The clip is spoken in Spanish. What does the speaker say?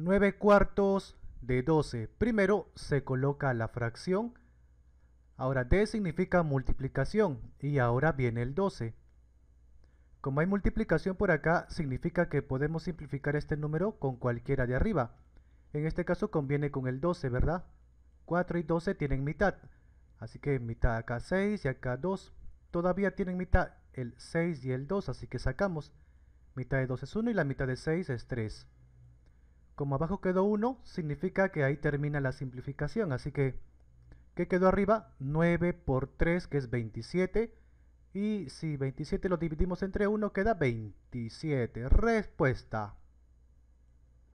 9 cuartos de 12. Primero se coloca la fracción. Ahora D significa multiplicación y ahora viene el 12. Como hay multiplicación por acá, significa que podemos simplificar este número con cualquiera de arriba. En este caso conviene con el 12, ¿verdad? 4 y 12 tienen mitad. Así que mitad acá 6 y acá 2. Todavía tienen mitad el 6 y el 2, así que sacamos. Mitad de 2 es 1 y la mitad de 6 es 3. Como abajo quedó 1, significa que ahí termina la simplificación. Así que, ¿qué quedó arriba? 9 por 3, que es 27. Y si 27 lo dividimos entre 1, queda 27. Respuesta.